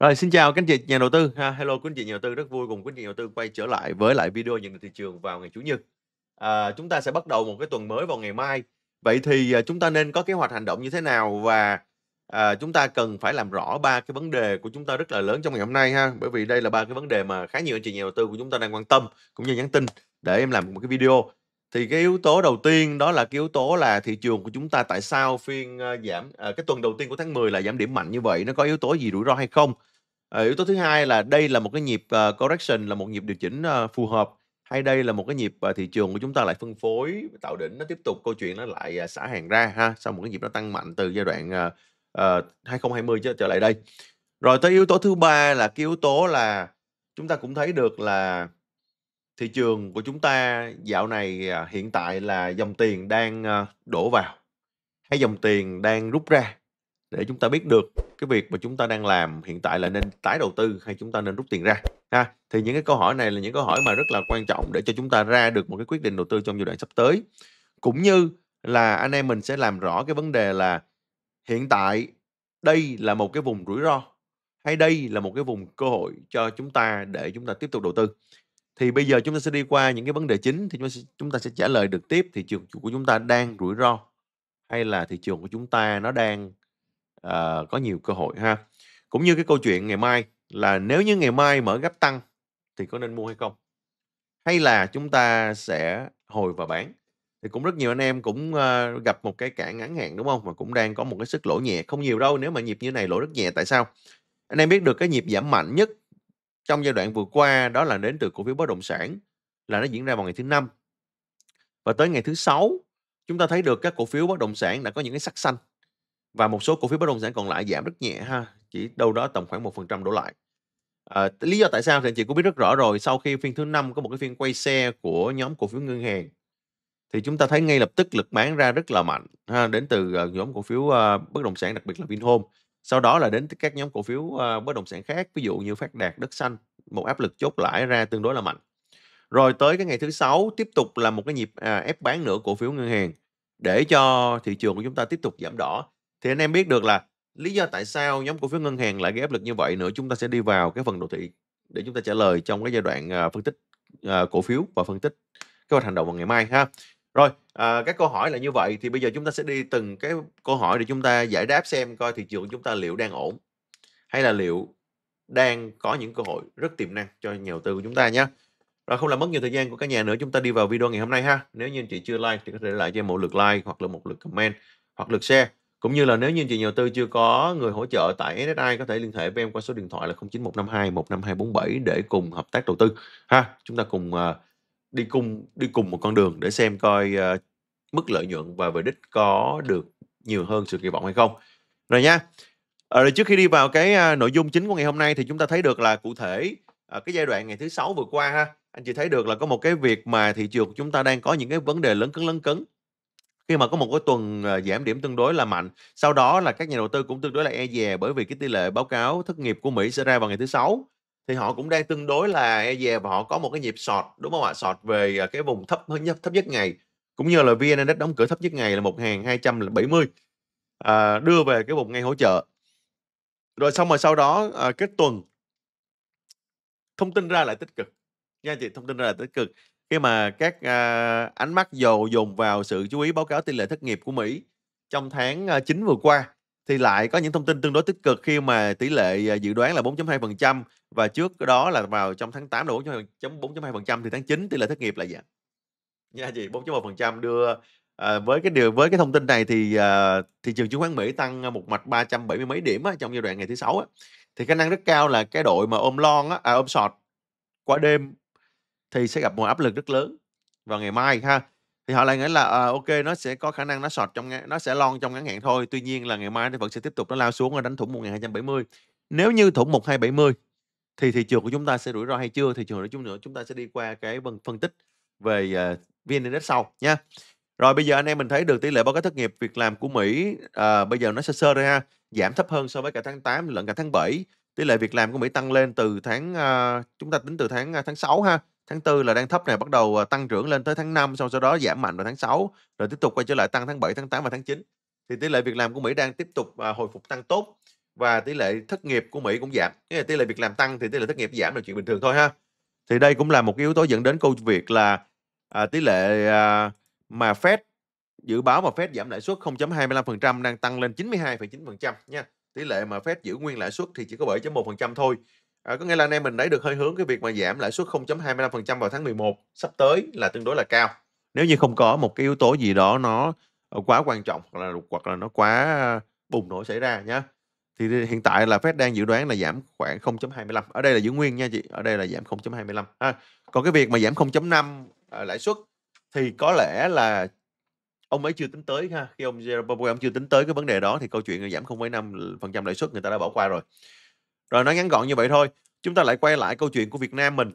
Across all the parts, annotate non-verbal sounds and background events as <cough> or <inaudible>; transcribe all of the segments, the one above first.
Rồi, xin chào các anh chị nhà đầu tư Hello quý anh chị nhà đầu tư, rất vui cùng quý anh chị nhà đầu tư quay trở lại với lại video nhận định thị trường vào ngày Chủ nhật. À, chúng ta sẽ bắt đầu một cái tuần mới vào ngày mai. Vậy thì à, chúng ta nên có kế hoạch hành động như thế nào và à, chúng ta cần phải làm rõ ba cái vấn đề của chúng ta rất là lớn trong ngày hôm nay ha, bởi vì đây là ba cái vấn đề mà khá nhiều anh chị nhà đầu tư của chúng ta đang quan tâm cũng như nhắn tin để em làm một cái video. Thì cái yếu tố đầu tiên đó là cái yếu tố là thị trường của chúng ta tại sao phiên, giảm ờ, cái tuần đầu tiên của tháng 10 là giảm điểm mạnh như vậy, nó có yếu tố gì rủi ro hay không? Ờ, yếu tố thứ hai là đây là một cái nhịp, ờ, correction, là một nhịp điều chỉnh, phù hợp, hay đây là một cái nhịp, thị trường của chúng ta lại phân phối, tạo đỉnh, nó tiếp tục câu chuyện nó lại, xả hàng ra ha, sau một cái nhịp nó tăng mạnh từ giai đoạn, 2020 trở trở lại đây. Rồi tới yếu tố thứ ba là cái yếu tố là chúng ta cũng thấy được là thị trường của chúng ta dạo này, à, hiện tại là dòng tiền đang, à, đổ vào, hay dòng tiền đang rút ra để chúng ta biết được cái việc mà chúng ta đang làm hiện tại là nên tái đầu tư hay chúng ta nên rút tiền ra ha? Thì những cái câu hỏi này là những câu hỏi mà rất là quan trọng để cho chúng ta ra được một cái quyết định đầu tư trong giai đoạn sắp tới. Cũng như là anh em mình sẽ làm rõ cái vấn đề là hiện tại đây là một cái vùng rủi ro hay đây là một cái vùng cơ hội cho chúng ta để chúng ta tiếp tục đầu tư. Thì bây giờ chúng ta sẽ đi qua những cái vấn đề chính thì chúng ta sẽ, chúng ta sẽ trả lời được tiếp thị trường của chúng ta đang rủi ro hay là thị trường của chúng ta nó đang uh, có nhiều cơ hội ha. Cũng như cái câu chuyện ngày mai là nếu như ngày mai mở gấp tăng thì có nên mua hay không? Hay là chúng ta sẽ hồi và bán? Thì cũng rất nhiều anh em cũng uh, gặp một cái cản ngắn hạn đúng không? Mà cũng đang có một cái sức lỗ nhẹ không nhiều đâu nếu mà nhịp như này lỗ rất nhẹ tại sao? Anh em biết được cái nhịp giảm mạnh nhất trong giai đoạn vừa qua đó là đến từ cổ phiếu bất động sản là nó diễn ra vào ngày thứ năm và tới ngày thứ sáu chúng ta thấy được các cổ phiếu bất động sản đã có những cái sắc xanh và một số cổ phiếu bất động sản còn lại giảm rất nhẹ ha chỉ đâu đó tầm khoảng một phần trăm đổ lại à, lý do tại sao thì chị cũng biết rất rõ rồi sau khi phiên thứ năm có một cái phiên quay xe của nhóm cổ phiếu ngân hàng thì chúng ta thấy ngay lập tức lực bán ra rất là mạnh ha, đến từ ờ, nhóm cổ phiếu uh, bất động sản đặc biệt là Vinhome sau đó là đến các nhóm cổ phiếu ờ, bất động sản khác ví dụ như phát đạt đất xanh một áp lực chốt lãi ra tương đối là mạnh rồi tới cái ngày thứ sáu tiếp tục là một cái nhịp à, ép bán nữa cổ phiếu ngân hàng để cho thị trường của chúng ta tiếp tục giảm đỏ thì anh em biết được là lý do tại sao nhóm cổ phiếu ngân hàng lại gây áp lực như vậy nữa chúng ta sẽ đi vào cái phần đồ thị để chúng ta trả lời trong cái giai đoạn à, phân tích à, cổ phiếu và phân tích kế hoạch hành động vào ngày mai ha rồi, à, các câu hỏi là như vậy thì bây giờ chúng ta sẽ đi từng cái câu hỏi để chúng ta giải đáp xem coi thị trường chúng ta liệu đang ổn hay là liệu đang có những cơ hội rất tiềm năng cho nhà đầu tư của chúng ta nhé. Rồi không làm mất nhiều thời gian của các nhà nữa chúng ta đi vào video ngày hôm nay ha. Nếu như chị chưa like thì có thể để lại cho em một lượt like hoặc là một lượt comment hoặc lượt share. Cũng như là nếu như chị nhà đầu tư chưa có người hỗ trợ tại SSI có thể liên hệ với em qua số điện thoại là 0915215247 để cùng hợp tác đầu tư ha. Chúng ta cùng uh, đi cùng đi cùng một con đường để xem coi uh, mức lợi nhuận và về đích có được nhiều hơn sự kỳ vọng hay không rồi nha ờ, rồi trước khi đi vào cái à, nội dung chính của ngày hôm nay thì chúng ta thấy được là cụ thể uh, cái giai đoạn ngày thứ sáu vừa qua ha anh chị thấy được là có một cái việc mà thị trường của chúng ta đang có những cái vấn đề lớn cứng lớn cứng khi mà có một cái tuần giảm điểm tương đối là mạnh sau đó là các nhà đầu tư cũng tương đối là e dè bởi vì cái tỷ lệ báo cáo thất nghiệp của Mỹ sẽ ra vào ngày thứ sáu thì họ cũng đang tương đối là e dè và họ có một cái nhịp sọt đúng không ạ sọt về à, cái vùng thấp nhất thấp nhất ngày cũng như là vn index đóng cửa thấp nhất ngày là 1270 à, đưa về cái vùng ngay hỗ trợ rồi xong rồi sau đó à, kết tuần thông tin ra lại tích cực nha chị thông tin ra lại tích cực khi mà các à, ánh mắt dồn dồn vào sự chú ý báo cáo tỷ lệ thất nghiệp của Mỹ trong tháng à, 9 vừa qua thì lại có những thông tin tương đối tích cực khi mà tỷ lệ à, dự đoán là 4.2% và trước đó là vào trong tháng 8 là 4.2% thì tháng 9 tỷ lệ thất nghiệp là giảm nha chị 4.1% đưa à, với cái điều với cái thông tin này thì à, thị trường chứng khoán Mỹ tăng ờ, một mạch 370 mấy điểm á, trong giai đoạn ngày thứ sáu á. thì khả năng rất cao là cái đội mà ôm lon á, à, ôm sọt qua đêm thì sẽ gặp một áp lực rất lớn vào ngày mai ha thì họ lại nghĩ là à, ok nó sẽ có khả năng nó sọt trong nó sẽ lon trong ngắn hạn thôi tuy nhiên là ngày mai nó vẫn sẽ tiếp tục nó lao xuống và đánh thủng 1270 nếu như thủng 1270 thì thị trường của chúng ta sẽ rủi ro hay chưa? Thị trường của chúng nữa chúng ta sẽ đi qua cái phần phân tích về ờ, à, VN Index sau nha. Rồi bây giờ anh em mình thấy được tỷ lệ báo cáo thất nghiệp việc làm của Mỹ à, bây giờ nó sơ sơ rồi ha, giảm thấp hơn so với cả tháng 8 lẫn cả tháng 7. Tỷ lệ việc làm của Mỹ tăng lên từ tháng à, chúng ta tính từ tháng à, tháng 6 ha. Tháng 4 là đang thấp này bắt đầu à, tăng trưởng lên tới tháng 5 sau sau đó giảm mạnh vào tháng 6 rồi tiếp tục quay trở lại tăng tháng 7, tháng 8 và tháng 9. Thì tỷ lệ việc làm của Mỹ đang tiếp tục à, hồi phục tăng tốt và tỷ lệ thất nghiệp của Mỹ cũng giảm. tỷ lệ việc làm tăng thì tỷ lệ thất nghiệp giảm là chuyện bình thường thôi ha. Thì đây cũng là một cái yếu tố dẫn đến câu việc là à, tỷ lệ à, mà Fed dự báo mà Fed giảm lãi suất 0.25% đang tăng lên 92,9% nha. Tỷ lệ mà Fed giữ nguyên lãi suất thì chỉ có 7.1% thôi. À, có nghĩa là anh em mình đẩy được hơi hướng cái việc mà giảm lãi suất 0.25% vào tháng 11 sắp tới là tương đối là cao. Nếu như không có một cái yếu tố gì đó nó ờ, quá quan trọng hoặc là hoặc là nó quá à, bùng nổ xảy ra nhé thì hiện tại là Fed đang dự đoán là giảm khoảng 0.25 ở đây là giữ nguyên nha chị ở đây là giảm 0.25 ha còn cái việc mà giảm 0.5 ờ, lãi suất thì có lẽ là ông ấy chưa tính tới ha khi ông Jerome Powell ông chưa tính tới cái vấn đề đó thì câu chuyện là giảm 0.5% lãi suất người ta đã bỏ qua rồi rồi nói ngắn gọn như vậy thôi chúng ta lại quay lại câu chuyện của Việt Nam mình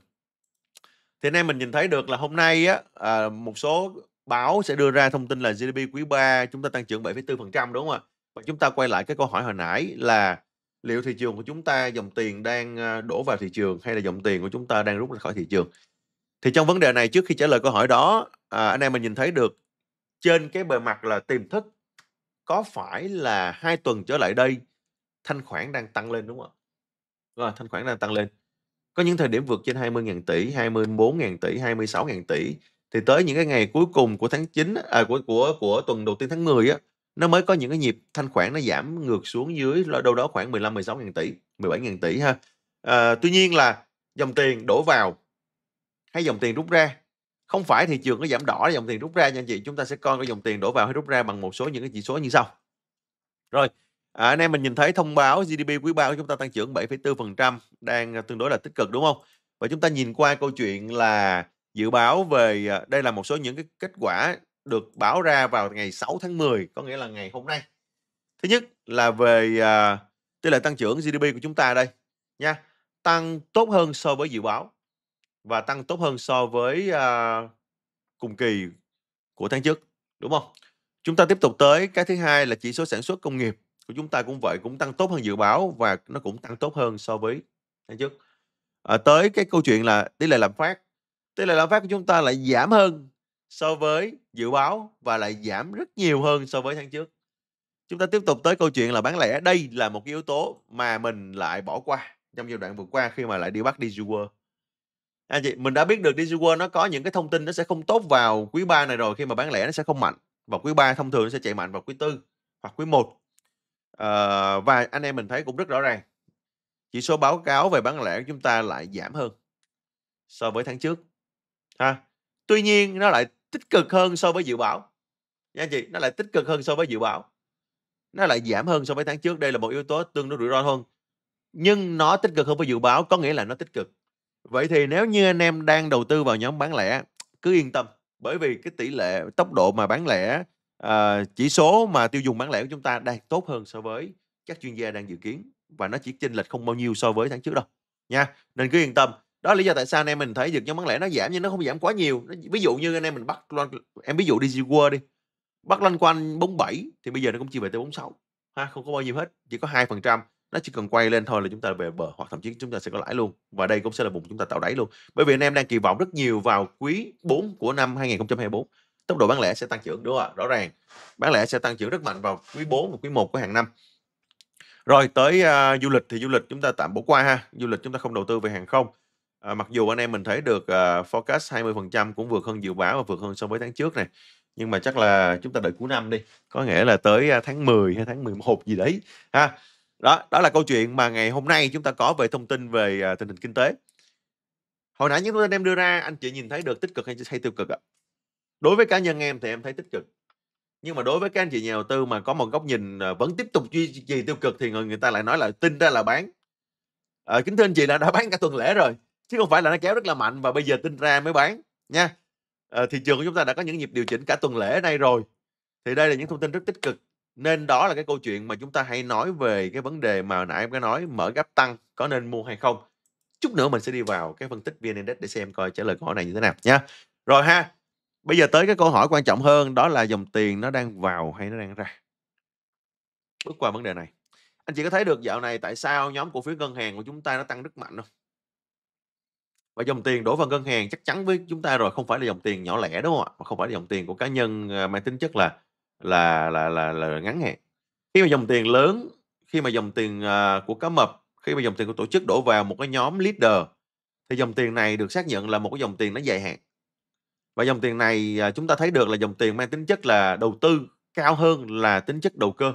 thì anh em mình nhìn thấy được là hôm nay á ờ, một số báo sẽ đưa ra thông tin là GDP quý 3 chúng ta tăng trưởng 7,4% đúng không ạ và chúng ta quay lại cái câu hỏi hồi nãy là liệu thị trường của chúng ta dòng tiền đang ờ, đổ vào thị trường hay là dòng tiền của chúng ta đang rút ra khỏi thị trường thì trong vấn đề này trước khi trả lời câu hỏi đó à, anh em mình nhìn thấy được trên cái bề mặt là tiềm thức có phải là hai tuần trở lại đây thanh khoản đang tăng lên đúng không ạ à, thanh khoản đang tăng lên có những thời điểm vượt trên 20.000 tỷ 24.000 tỷ 26.000 tỷ thì tới những cái ngày cuối cùng của tháng 9 à, của của của tuần đầu tiên tháng 10 á nó mới có những cái nhịp thanh khoản nó giảm ngược xuống dưới đâu đó khoảng 15 16 ngàn tỷ 17 ngàn tỷ ha à, tuy nhiên là dòng tiền đổ vào hay dòng tiền rút ra không phải thị trường có giảm đỏ dòng tiền rút ra nha anh chị chúng ta sẽ coi cái dòng tiền đổ vào hay rút ra bằng một số những cái chỉ số như sau rồi à, anh em mình nhìn thấy thông báo GDP quý 3 của chúng ta tăng trưởng 7,4% đang à, tương đối là tích cực đúng không và chúng ta nhìn qua câu chuyện là dự báo về à, đây là một số những cái kết quả được báo ra vào ngày 6 tháng 10 có nghĩa là ngày hôm nay thứ nhất là về à, tỷ lệ tăng trưởng GDP của chúng ta đây nha tăng tốt hơn so với dự báo và tăng tốt hơn so với à, cùng kỳ của tháng trước đúng không chúng ta tiếp tục tới cái thứ hai là chỉ số sản xuất công nghiệp của chúng ta cũng vậy cũng tăng tốt hơn dự báo và nó cũng tăng tốt hơn so với tháng trước à, tới cái câu chuyện là tỷ lệ lạm phát tỷ lệ lạm phát của chúng ta lại giảm hơn so với dự báo và lại giảm rất nhiều hơn so với tháng trước chúng ta tiếp tục tới câu chuyện là bán lẻ đây là một cái yếu tố mà mình lại bỏ qua trong giai đoạn vừa qua khi mà lại đi bắt DigiWorld anh à chị mình đã biết được DigiWorld nó có những cái thông tin nó sẽ không tốt vào quý 3 này rồi khi mà bán lẻ nó sẽ không mạnh và quý 3 thông thường nó sẽ chạy mạnh vào quý tư hoặc quý 1 à, ờ, và anh em mình thấy cũng rất rõ ràng chỉ số báo cáo về bán lẻ của chúng ta lại giảm hơn so với tháng trước ha tuy nhiên nó lại tích cực hơn so với dự báo nha anh chị nó lại tích cực hơn so với dự báo nó lại giảm hơn so với tháng trước đây là một yếu tố tương đối rủi ro hơn nhưng nó tích cực hơn với dự báo có nghĩa là nó tích cực vậy thì nếu như anh em đang đầu tư vào nhóm bán lẻ cứ yên tâm bởi vì cái tỷ lệ tốc độ mà bán lẻ à, chỉ số mà tiêu dùng bán lẻ của chúng ta đang tốt hơn so với các chuyên gia đang dự kiến và nó chỉ chênh lệch không bao nhiêu so với tháng trước đâu nha nên cứ yên tâm đó là lý do tại sao anh em mình thấy được nhóm bán lẻ nó giảm nhưng nó không giảm quá nhiều ví dụ như anh em mình bắt em ví dụ đi World đi bắt loanh quanh 47 thì bây giờ nó cũng chỉ về tới 46 ha không có bao nhiêu hết chỉ có hai phần trăm nó chỉ cần quay lên thôi là chúng ta về bờ hoặc thậm chí chúng ta sẽ có lãi luôn và đây cũng sẽ là vùng chúng ta tạo đáy luôn bởi vì anh em đang kỳ vọng rất nhiều vào quý 4 của năm 2024 tốc độ bán lẻ sẽ tăng trưởng đúng không ạ rõ ràng bán lẻ sẽ tăng trưởng rất mạnh vào quý 4 và quý 1 của hàng năm rồi tới uh, du lịch thì du lịch chúng ta tạm bỏ qua ha du lịch chúng ta không đầu tư về hàng không Ờ, mặc dù anh em mình thấy được, ờ, forecast 20% cũng vượt hơn dự báo và vượt hơn so với tháng trước này, nhưng mà chắc là chúng ta đợi cuối năm đi, có nghĩa là tới, tháng 10 hay tháng 11 gì đấy ha. Đó, đó là câu chuyện mà ngày hôm nay chúng ta có về thông tin về, à, tình hình kinh tế. Hồi nãy những thông tin em đưa ra anh chị nhìn thấy được tích cực hay hay tiêu cực ạ? Đối với cá nhân em thì em thấy tích cực, nhưng mà đối với các anh chị nhà đầu tư mà có một góc nhìn, ờ, vẫn tiếp tục duy trì tiêu cực thì người người ta lại nói là tin ra là bán. Ờ, kính thưa anh chị là đã <laughs> bán cả tuần lễ rồi chứ không phải là nó kéo rất là mạnh và bây giờ tin ra mới bán nha à, thị trường của chúng ta đã có những nhịp điều chỉnh cả tuần lễ nay rồi thì đây là những thông tin rất tích cực nên đó là cái câu chuyện mà chúng ta hay nói về cái vấn đề mà nãy em có nói mở gấp tăng có nên mua hay không chút nữa mình sẽ đi vào cái phân tích vn index để xem coi trả lời câu hỏi này như thế nào nha rồi ha bây giờ tới cái câu hỏi quan trọng hơn đó là dòng tiền nó đang vào hay nó đang ra bước qua vấn đề này anh chị có thấy được dạo này tại sao nhóm cổ phiếu ngân hàng của chúng ta nó tăng rất mạnh không và dòng tiền đổ vào ngân hàng chắc chắn với chúng ta rồi không phải là dòng tiền nhỏ lẻ đúng không ạ? Mà không phải là dòng tiền của cá nhân ờ, mang tính chất là là là là, là ngắn hạn. Khi mà dòng tiền lớn, khi mà dòng tiền à, của cá mập, khi mà dòng tiền của tổ chức đổ vào một cái nhóm leader thì dòng tiền này được xác nhận là một cái dòng tiền nó dài hạn. Và dòng tiền này à, chúng ta thấy được là dòng tiền mang tính chất là đầu tư cao hơn là tính chất đầu cơ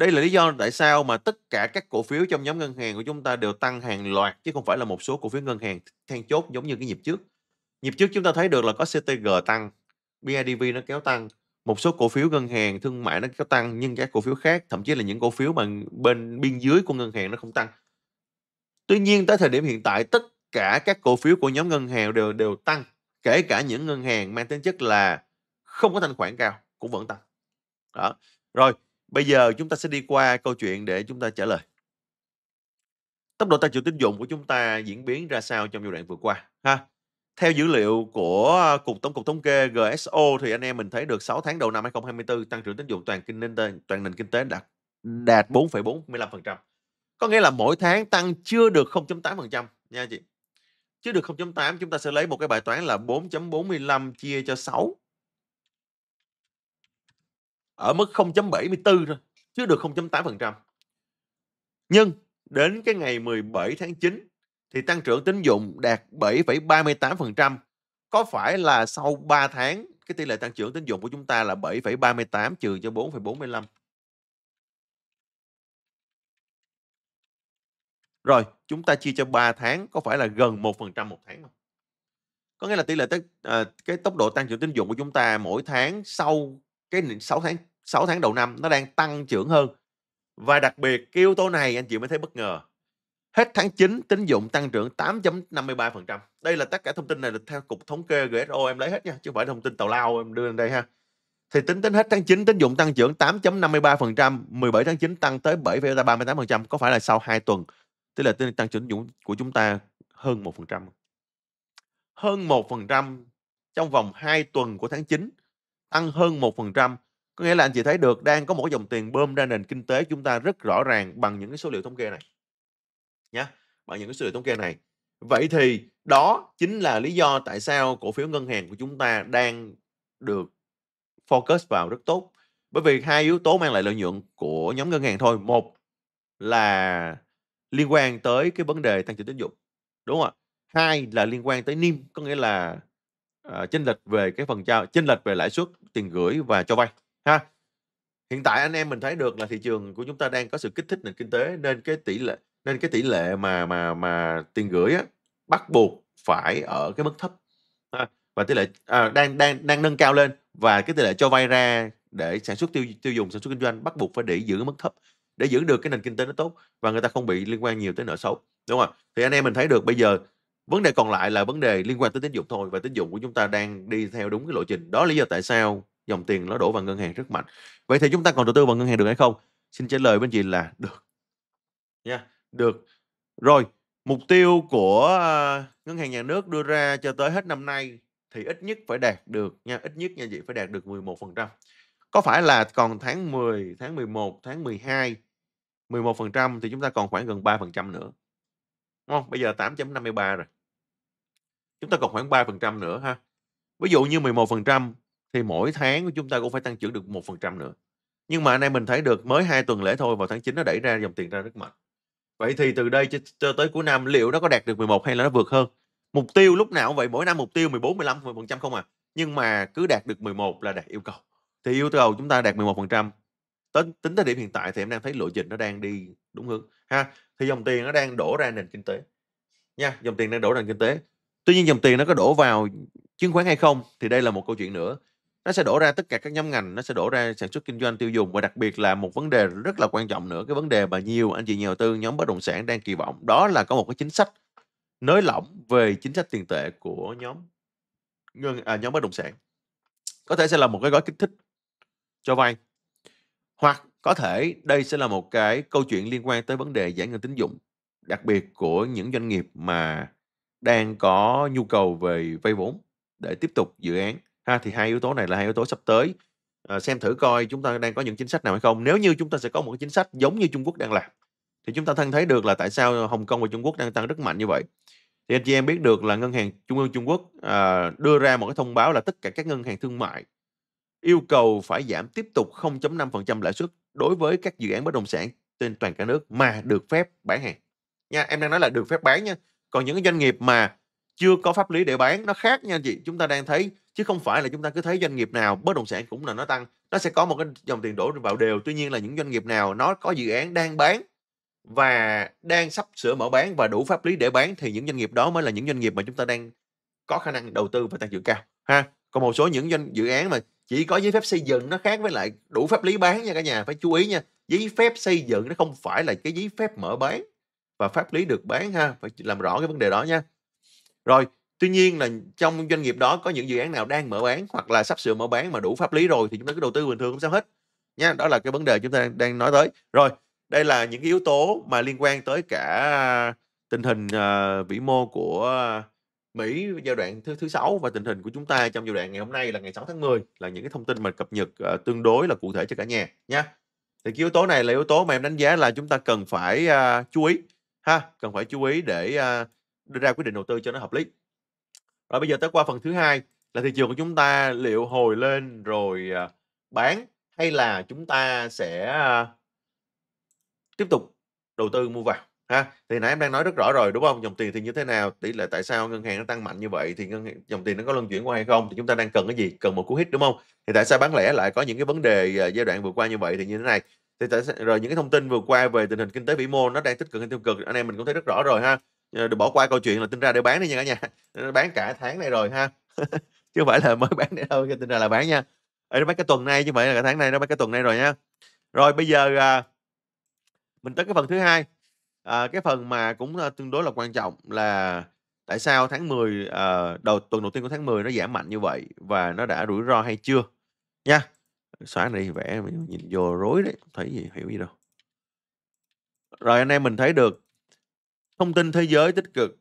đây là lý do tại sao mà tất cả các cổ phiếu trong nhóm ngân hàng của chúng ta đều tăng hàng loạt chứ không phải là một số cổ phiếu ngân hàng than chốt giống như cái nhịp trước. Nhịp trước chúng ta thấy được là có CTG tăng, BIDV nó kéo tăng, một số cổ phiếu ngân hàng thương mại nó kéo tăng nhưng các cổ phiếu khác thậm chí là những cổ phiếu mà bên biên dưới của ngân hàng nó không tăng. Tuy nhiên tới thời điểm hiện tại tất cả các cổ phiếu của nhóm ngân hàng đều đều tăng, kể cả những ngân hàng mang tính chất là không có thanh khoản cao cũng vẫn tăng. Đó. Rồi, Bây giờ chúng ta sẽ đi qua câu chuyện để chúng ta trả lời. Tốc độ tăng trưởng tín dụng của chúng ta diễn biến ra sao trong giai đoạn vừa qua ha? Theo dữ liệu của Cục Tổng cục Thống kê GSO thì anh em mình thấy được 6 tháng đầu năm 2024 tăng trưởng tín dụng toàn kinh nền toàn nền kinh tế đạt đạt 4,45%. Có nghĩa là mỗi tháng tăng chưa được 0.8% nha chị. Chưa được 0.8 chúng ta sẽ lấy một cái bài toán là 4.45 chia cho 6 ở mức 0.74 thôi chứ được 0.8%. Nhưng đến cái ngày 17 tháng 9 thì tăng trưởng tín dụng đạt 7,38%. Có phải là sau 3 tháng cái tỷ lệ tăng trưởng tín dụng của chúng ta là 7,38 trừ cho 4,45? Rồi, chúng ta chia cho 3 tháng có phải là gần 1% một tháng không? Có nghĩa là tỷ lệ tới, ờ, cái tốc độ tăng trưởng tín dụng của chúng ta mỗi tháng sau cái 6 tháng 6 tháng đầu năm nó đang tăng trưởng hơn. Và đặc biệt cái yếu tố này anh chị mới thấy bất ngờ. Hết tháng 9 tín dụng tăng trưởng 8.53%. Đây là tất cả thông tin này là theo cục thống kê GSO em lấy hết nha, chứ không phải thông tin tàu lao em đưa lên đây ha. Thì tính đến hết tháng 9 tín dụng tăng trưởng 8.53%, 17 tháng 9 tăng tới 7,38%, có phải là sau 2 tuần tức là tăng trưởng dụng của chúng ta hơn 1%. Hơn 1% trong vòng 2 tuần của tháng 9, tăng hơn 1% có nghĩa là anh chị thấy được đang có một dòng tiền bơm ra nền kinh tế chúng ta rất rõ ràng bằng những cái số liệu thống kê này nhé bằng những cái số liệu thống kê này vậy thì đó chính là lý do tại sao cổ phiếu ngân hàng của chúng ta đang được focus vào rất tốt bởi vì hai yếu tố mang lại lợi nhuận của nhóm ngân hàng thôi một là liên quan tới cái vấn đề tăng trưởng tín dụng đúng không ạ hai là liên quan tới niêm có nghĩa là uh, chênh lệch về cái phần trao chênh lệch về lãi suất tiền gửi và cho vay ha hiện tại anh em mình thấy được là thị trường của chúng ta đang có sự kích thích nền kinh tế nên cái tỷ lệ nên cái tỷ lệ mà mà mà tiền gửi á, bắt buộc phải ở cái mức thấp ha. và tỷ lệ à, đang đang đang nâng cao lên và cái tỷ lệ cho vay ra để sản xuất tiêu tiêu dùng sản xuất kinh doanh bắt buộc phải để giữ mức thấp để giữ được cái nền kinh tế nó tốt và người ta không bị liên quan nhiều tới nợ xấu đúng không thì anh em mình thấy được bây giờ vấn đề còn lại là vấn đề liên quan tới tín dụng thôi và tín dụng của chúng ta đang đi theo đúng cái lộ trình đó là lý do tại sao dòng tiền nó đổ vào ngân hàng rất mạnh vậy thì chúng ta còn đầu tư vào ngân hàng được hay không xin trả lời bên chị là được nha được rồi mục tiêu của à, ngân hàng nhà nước đưa ra cho tới hết năm nay thì ít nhất phải đạt được nha ít nhất nha chị phải đạt được 11% có phải là còn tháng 10 tháng 11 tháng 12 11% thì chúng ta còn khoảng gần 3% nữa đúng không bây giờ 8.53 rồi chúng ta còn khoảng 3% nữa ha ví dụ như 11% thì mỗi tháng của chúng ta cũng phải tăng trưởng được 1% nữa. Nhưng mà nay mình thấy được mới hai tuần lễ thôi vào tháng 9 nó đẩy ra dòng tiền ra rất mạnh. Vậy thì từ đây cho, cho tới cuối năm liệu nó có đạt được 11 hay là nó vượt hơn? Mục tiêu lúc nào cũng vậy, mỗi năm mục tiêu 14, 15, 10% không à. Nhưng mà cứ đạt được 11 là đạt yêu cầu. Thì yêu cầu chúng ta đạt 11%. Tính, tính tới điểm hiện tại thì em đang thấy lộ trình nó đang đi đúng hướng. ha Thì dòng tiền nó đang đổ ra nền kinh tế. Nha, dòng tiền đang đổ ra nền kinh tế. Tuy nhiên dòng tiền nó có đổ vào chứng khoán hay không thì đây là một câu chuyện nữa nó sẽ đổ ra tất cả các nhóm ngành nó sẽ đổ ra sản xuất kinh doanh tiêu dùng và đặc biệt là một vấn đề rất là quan trọng nữa cái vấn đề mà nhiều anh chị nhà đầu tư nhóm bất động sản đang kỳ vọng đó là có một cái chính sách nới lỏng về chính sách tiền tệ của nhóm ngân à, nhóm bất động sản có thể sẽ là một cái gói kích thích cho vay hoặc có thể đây sẽ là một cái câu chuyện liên quan tới vấn đề giải ngân tín dụng đặc biệt của những doanh nghiệp mà đang có nhu cầu về vay vốn để tiếp tục dự án ha thì hai yếu tố này là hai yếu tố sắp tới à, xem thử coi chúng ta đang có những chính sách nào hay không nếu như chúng ta sẽ có một chính sách giống như Trung Quốc đang làm thì chúng ta thân thấy được là tại sao Hồng Kông và Trung Quốc đang tăng rất mạnh như vậy thì anh chị em biết được là ngân hàng trung ương Trung Quốc à, đưa ra một cái thông báo là tất cả các ngân hàng thương mại yêu cầu phải giảm tiếp tục 0.5% lãi suất đối với các dự án bất động sản trên toàn cả nước mà được phép bán hàng nha em đang nói là được phép bán nha còn những cái doanh nghiệp mà chưa có pháp lý để bán nó khác nha anh chị chúng ta đang thấy chứ không phải là chúng ta cứ thấy doanh nghiệp nào bất động sản cũng là nó tăng nó sẽ có một cái dòng tiền đổ vào đều tuy nhiên là những doanh nghiệp nào nó có dự án đang bán và đang sắp sửa mở bán và đủ pháp lý để bán thì những doanh nghiệp đó mới là những doanh nghiệp mà chúng ta đang có khả năng đầu tư và tăng trưởng cao ha còn một số những doanh dự án mà chỉ có giấy phép xây dựng nó khác với lại đủ pháp lý bán nha cả nhà phải chú ý nha giấy phép xây dựng nó không phải là cái giấy phép mở bán và pháp lý được bán ha phải làm rõ cái vấn đề đó nha rồi tuy nhiên là trong doanh nghiệp đó có những dự án nào đang mở bán hoặc là sắp sửa mở bán mà đủ pháp lý rồi thì chúng ta cứ đầu tư bình thường cũng sao hết nha đó là cái vấn đề chúng ta đang nói tới rồi đây là những cái yếu tố mà liên quan tới cả tình hình uh, vĩ mô của Mỹ giai đoạn thứ thứ sáu và tình hình của chúng ta trong giai đoạn ngày hôm nay là ngày 6 tháng 10 là những cái thông tin mà cập nhật uh, tương đối là cụ thể cho cả nhà nha. Thì cái yếu tố này là yếu tố mà em đánh giá là chúng ta cần phải uh, chú ý ha, cần phải chú ý để uh, đưa ra quyết định đầu tư cho nó hợp lý. Rồi bây giờ tới qua phần thứ hai là thị trường của chúng ta liệu hồi lên rồi à, bán hay là chúng ta sẽ à, tiếp tục đầu tư mua vào ha thì nãy em đang nói rất rõ rồi đúng không dòng tiền thì như thế nào tỷ lệ tại sao ngân hàng nó tăng mạnh như vậy thì ngân hàng, dòng tiền nó có luân chuyển qua hay không thì chúng ta đang cần cái gì cần một cú hit đúng không thì tại sao bán lẻ lại có những cái vấn đề à, giai đoạn vừa qua như vậy thì như thế này thì tại sao, rồi những cái thông tin vừa qua về tình hình kinh tế vĩ mô nó đang tích cực hay tiêu cực anh em mình cũng thấy rất rõ rồi ha Ờ, đừng bỏ qua câu chuyện là tính ra để bán đi nha cả nhà bán cả tháng này rồi ha <laughs> chứ không phải là mới bán để thôi tính ra là bán nha Ê, nó bán cái tuần nay chứ không phải là cả tháng này nó bán cái tuần này rồi nha rồi bây giờ à, mình tới cái phần thứ hai à, cái phần mà cũng à, tương đối là quan trọng là tại sao tháng 10 à, đầu tuần đầu tiên của tháng 10 nó giảm mạnh như vậy và nó đã rủi ro hay chưa nha xóa này vẽ nhìn vô rối đấy thấy gì hiểu gì đâu rồi anh em mình thấy được Thông tin thế giới tích cực,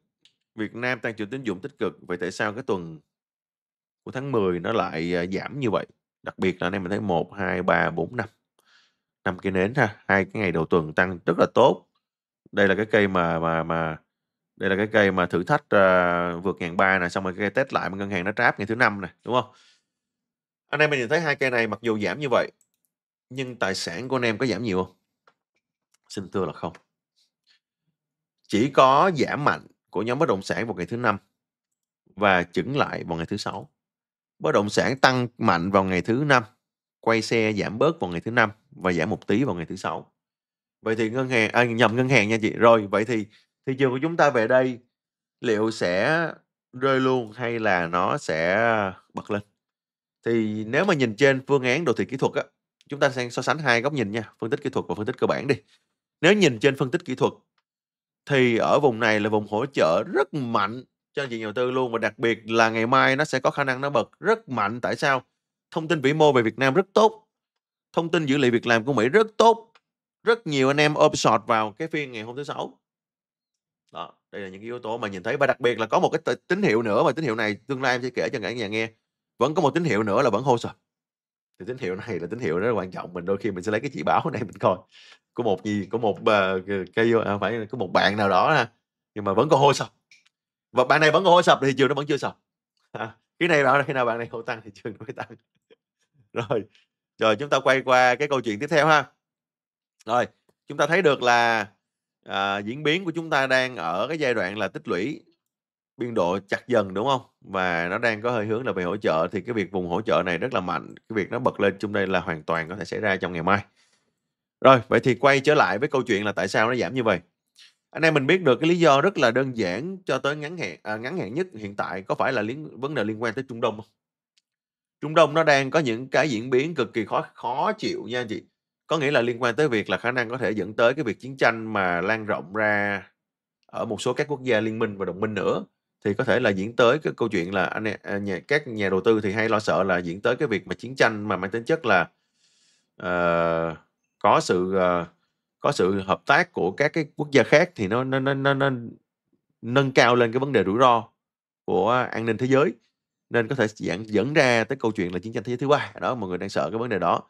Việt Nam tăng trưởng tín dụng tích cực. Vậy tại sao cái tuần của tháng 10 nó lại à, giảm như vậy? Đặc biệt là anh em mình thấy 1, 2, 3, 4, 5. năm cây nến ha, hai cái ngày đầu tuần tăng rất là tốt. Đây là cái cây mà mà mà đây là cái cây mà thử thách uh, vượt ngàn ba này xong rồi cái cây test lại mà ngân hàng nó tráp ngày thứ năm này đúng không anh em mình nhìn thấy hai cây này mặc dù giảm như vậy nhưng tài sản của anh em có giảm nhiều không xin thưa là không chỉ có giảm mạnh của nhóm bất động sản vào ngày thứ năm và chững lại vào ngày thứ sáu bất động sản tăng mạnh vào ngày thứ năm quay xe giảm bớt vào ngày thứ năm và giảm một tí vào ngày thứ sáu vậy thì ngân hàng à, nhầm ngân hàng nha chị rồi vậy thì thị trường của chúng ta về đây liệu sẽ rơi luôn hay là nó sẽ bật lên thì nếu mà nhìn trên phương án đồ thị kỹ thuật á chúng ta sẽ so sánh hai góc nhìn nha phân tích kỹ thuật và phân tích cơ bản đi nếu nhìn trên phân tích kỹ thuật thì ở vùng này là vùng hỗ trợ rất mạnh cho chị nhà đầu tư luôn và đặc biệt là ngày mai nó sẽ có khả năng nó bật rất mạnh tại sao thông tin vĩ mô về Việt Nam rất tốt thông tin dữ liệu việc làm của Mỹ rất tốt rất nhiều anh em ôm sọt vào cái phiên ngày hôm thứ sáu đó đây là những yếu tố mà nhìn thấy và đặc biệt là có một cái tín hiệu nữa mà tín hiệu này tương lai em sẽ kể cho cả nhà nghe vẫn có một tín hiệu nữa là vẫn hô sọt thì tín hiệu này là tín hiệu rất là quan trọng mình đôi khi mình sẽ lấy cái chỉ báo này mình coi của một gì của một uh, ờ, cây à, phải có một bạn nào đó nè nhưng mà vẫn còn hôi sập và bạn này vẫn còn hôi sập thì trường nó vẫn chưa sập à, cái này là khi nào bạn này hôi tăng thì trường nó mới tăng <laughs> rồi rồi chúng ta quay qua cái câu chuyện tiếp theo ha rồi chúng ta thấy được là à, diễn biến của chúng ta đang ở cái giai đoạn là tích lũy Biên độ chặt dần, đúng không Và nó đang có hơi hướng là về hỗ trợ thì cái việc vùng hỗ trợ này rất là mạnh, cái việc nó bật lên chung đây là hoàn toàn có thể xảy ra trong ngày mai. Rồi, vậy thì quay trở lại với câu chuyện là tại sao nó giảm như vậy? Anh em mình biết được cái lý do rất là đơn giản cho tới ngắn hạn à, ngắn hạn nhất hiện tại có phải là liên, vấn đề liên quan tới Trung Đông không? Trung Đông nó đang có những cái diễn biến cực kỳ khó khó chịu nha anh chị. Có nghĩa là liên quan tới việc là khả năng có thể dẫn tới cái việc chiến tranh mà lan rộng ra ở một số các quốc gia liên minh và đồng minh nữa. Thì có thể là diễn tới cái câu chuyện là anh à, nhà các nhà đầu tư thì hay lo sợ là diễn tới cái việc mà chiến tranh mà mang tính chất là uh, có sự uh, có sự hợp tác của các cái quốc gia khác thì nó nó nó nó, nó nâng cao lên cái vấn đề rủi ro của an ninh thế giới nên có thể dẫn dẫn ra tới câu chuyện là chiến tranh thế giới thứ ba đó mọi người đang sợ cái vấn đề đó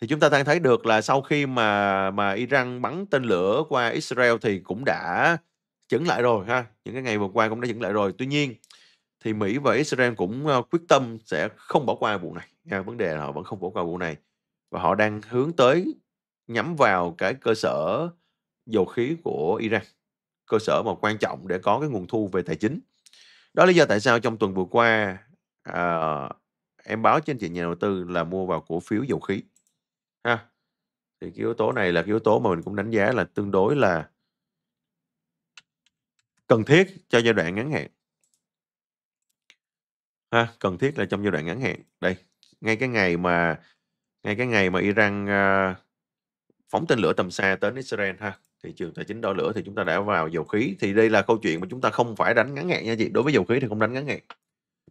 thì chúng ta đang thấy được là sau khi mà mà Iran bắn tên lửa qua Israel thì cũng đã chững lại rồi ha những cái ngày vừa qua cũng đã chững lại rồi tuy nhiên thì Mỹ và Israel cũng ờ, quyết tâm sẽ không bỏ qua vụ này nha. vấn đề là họ vẫn không bỏ qua vụ này và họ đang hướng tới nhắm vào cái cơ sở dầu khí của Iran cơ sở mà quan trọng để có cái nguồn thu về tài chính đó là lý do tại sao trong tuần vừa qua à, em báo trên chị nhà đầu tư là mua vào cổ phiếu dầu khí ha thì cái yếu tố này là cái yếu tố mà mình cũng đánh giá là tương đối là cần thiết cho giai đoạn ngắn hạn ha, cần thiết là trong giai đoạn ngắn hạn đây ngay cái ngày mà ngay cái ngày mà Iran uh, phóng tên lửa tầm xa tới Israel ha thị trường tài chính đo lửa thì chúng ta đã vào dầu khí thì đây là câu chuyện mà chúng ta không phải đánh ngắn hạn nha chị đối với dầu khí thì không đánh ngắn hạn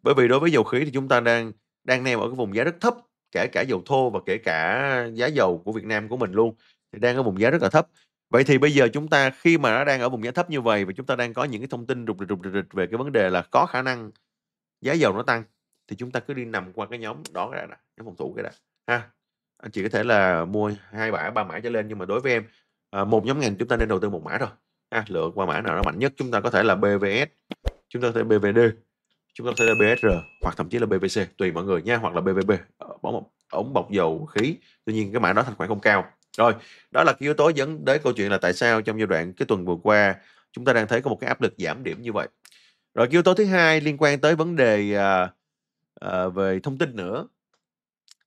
bởi vì đối với dầu khí thì chúng ta đang đang neo ở cái vùng giá rất thấp kể cả dầu thô và kể cả giá dầu của Việt Nam của mình luôn thì đang ở vùng giá rất là thấp Vậy thì bây giờ chúng ta khi mà nó đang ở vùng giá thấp như vậy và chúng ta đang có những cái thông tin rụt rịch rụt rịch về cái vấn đề là có khả năng giá dầu nó tăng thì chúng ta cứ đi nằm qua cái nhóm đó cái đã, nhóm phòng thủ cái đã ha. Anh chị có thể là mua hai mã ba mã trở lên nhưng mà đối với em à, một nhóm ngành chúng ta nên đầu tư một mã thôi. Ha, lựa qua mã nào nó mạnh nhất chúng ta có thể là BVS, chúng ta có thể BVD, chúng ta có thể là BSR hoặc thậm chí là BVC tùy mọi người nha hoặc là BVB ờ, ống bọc dầu khí. Tuy nhiên cái mã đó thành khoản không cao rồi, đó là cái yếu tố dẫn đến câu chuyện là tại sao trong giai đoạn cái tuần vừa qua chúng ta đang thấy có một cái áp lực giảm điểm như vậy. Rồi yếu tố thứ hai liên quan tới vấn đề à, à, về thông tin nữa.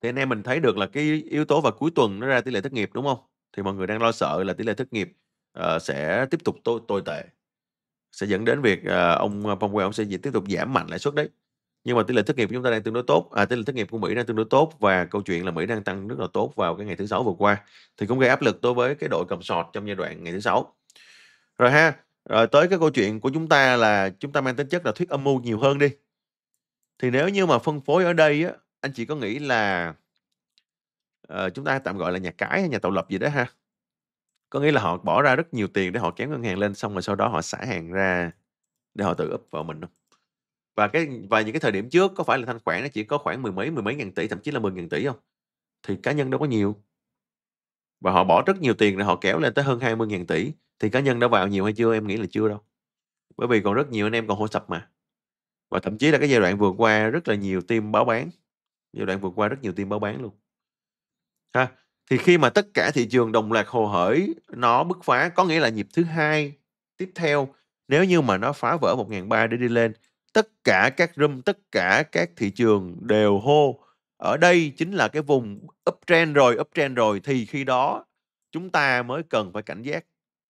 Thì anh em mình thấy được là cái yếu tố vào cuối tuần nó ra tỷ lệ thất nghiệp đúng không? Thì mọi người đang lo sợ là tỷ lệ thất nghiệp à, sẽ tiếp tục tồi, tệ. Sẽ dẫn đến việc à, ông Powell ông sẽ tiếp tục giảm mạnh lãi suất đấy nhưng mà tỷ lệ thất nghiệp của chúng ta đang tương đối tốt à, tỷ lệ thất nghiệp của Mỹ đang tương đối tốt và câu chuyện là Mỹ đang tăng rất là tốt vào cái ngày thứ sáu vừa qua thì cũng gây áp lực đối với cái đội cầm sọt trong giai đoạn ngày thứ sáu rồi ha rồi tới cái câu chuyện của chúng ta là chúng ta mang tính chất là thuyết âm mưu nhiều hơn đi thì nếu như mà phân phối ở đây á, anh chị có nghĩ là uh, chúng ta tạm gọi là nhà cái hay nhà tạo lập gì đó ha có nghĩa là họ bỏ ra rất nhiều tiền để họ kéo ngân hàng lên xong rồi sau đó họ xả hàng ra để họ tự úp vào mình không và cái và những cái thời điểm trước có phải là thanh khoản nó chỉ có khoảng mười mấy mười mấy ngàn tỷ, thậm chí là mười ngàn tỷ không? Thì cá nhân đâu có nhiều. Và họ bỏ rất nhiều tiền để họ kéo lên tới hơn 20 ngàn tỷ thì cá nhân đã vào nhiều hay chưa? Em nghĩ là chưa đâu. Bởi vì còn rất nhiều anh em còn hô sập mà. Và thậm chí là cái giai đoạn vừa qua rất là nhiều team báo bán. Giai đoạn vừa qua rất nhiều team báo bán luôn. Ha, thì khi mà tất cả thị trường đồng loạt hồ hởi nó bứt phá có nghĩa là nhịp thứ hai tiếp theo nếu như mà nó phá vỡ một ngàn ba để đi lên tất cả các room tất cả các thị trường đều hô ở đây chính là cái vùng uptrend rồi uptrend rồi thì khi đó chúng ta mới cần phải cảnh giác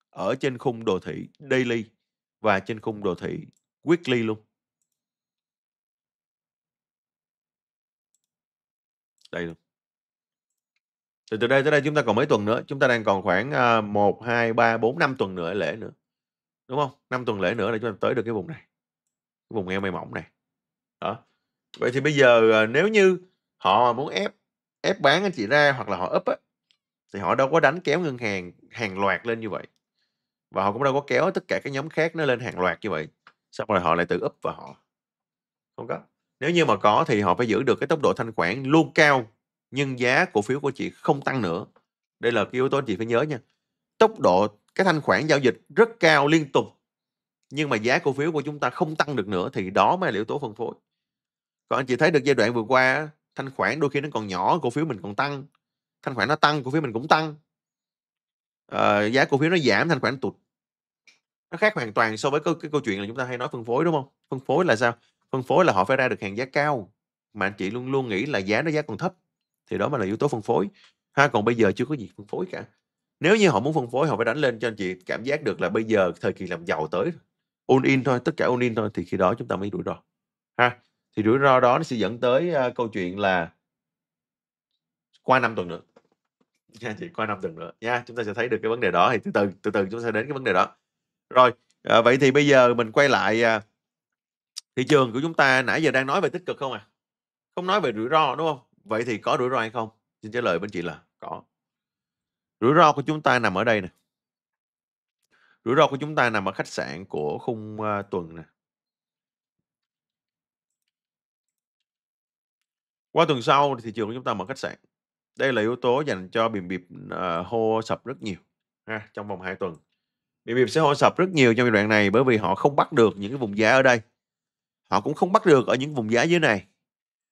ở trên khung đồ thị daily và trên khung đồ thị weekly luôn đây luôn từ từ đây tới đây chúng ta còn mấy tuần nữa chúng ta đang còn khoảng ờ, một hai ba bốn năm tuần nữa lễ nữa đúng không năm tuần lễ nữa là chúng ta tới được cái vùng này cái vùng eo mày mỏng này đó vậy thì bây giờ ờ, nếu như họ muốn ép ép bán anh chị ra hoặc là họ ấp á thì họ đâu có đánh kéo ngân hàng hàng loạt lên như vậy và họ cũng đâu có kéo tất cả các nhóm khác nó lên hàng loạt như vậy xong rồi họ lại tự ấp và họ không có nếu như mà có thì họ phải giữ được cái tốc độ thanh khoản luôn cao nhưng giá cổ phiếu của chị không tăng nữa đây là cái yếu tố chị phải nhớ nha tốc độ cái thanh khoản giao dịch rất cao liên tục nhưng mà giá cổ phiếu của chúng ta không tăng được nữa thì đó mới là yếu tố phân phối còn anh chị thấy được giai đoạn vừa qua thanh khoản đôi khi nó còn nhỏ cổ phiếu mình còn tăng thanh khoản nó tăng cổ phiếu mình cũng tăng à, giá cổ phiếu nó giảm thanh khoản tụt nó khác hoàn toàn so với cái, cái câu chuyện là chúng ta hay nói phân phối đúng không phân phối là sao phân phối là họ phải ra được hàng giá cao mà anh chị luôn luôn nghĩ là giá nó giá còn thấp thì đó mới là yếu tố phân phối ha còn bây giờ chưa có gì phân phối cả nếu như họ muốn phân phối họ phải đánh lên cho anh chị cảm giác được là bây giờ thời kỳ làm giàu tới all in thôi tất cả all in thôi thì khi đó chúng ta mới rủi ro ha thì rủi ro đó nó sẽ dẫn tới uh, câu chuyện là qua năm tuần nữa <laughs> nha chị qua năm tuần nữa nha chúng ta sẽ thấy được cái vấn đề đó thì từ từ từ từ chúng ta sẽ đến cái vấn đề đó rồi à, vậy thì bây giờ mình quay lại à, thị trường của chúng ta nãy giờ đang nói về tích cực không à không nói về rủi ro đúng không vậy thì có rủi ro hay không xin trả lời bên chị là có rủi ro của chúng ta nằm ở đây nè Rủi ro của chúng ta nằm ở khách sạn của khung, a, ờ, tuần nè. Qua tuần sau thì thị trường của chúng ta mở khách sạn. Đây là yếu tố dành cho biềm điệp, ờ, hô sập rất nhiều ha, trong vòng 2 tuần. Biềm điệp sẽ hô sập rất nhiều trong giai đoạn này bởi vì họ không bắt được những cái vùng giá ở đây. Họ cũng không bắt được ở những vùng giá dưới này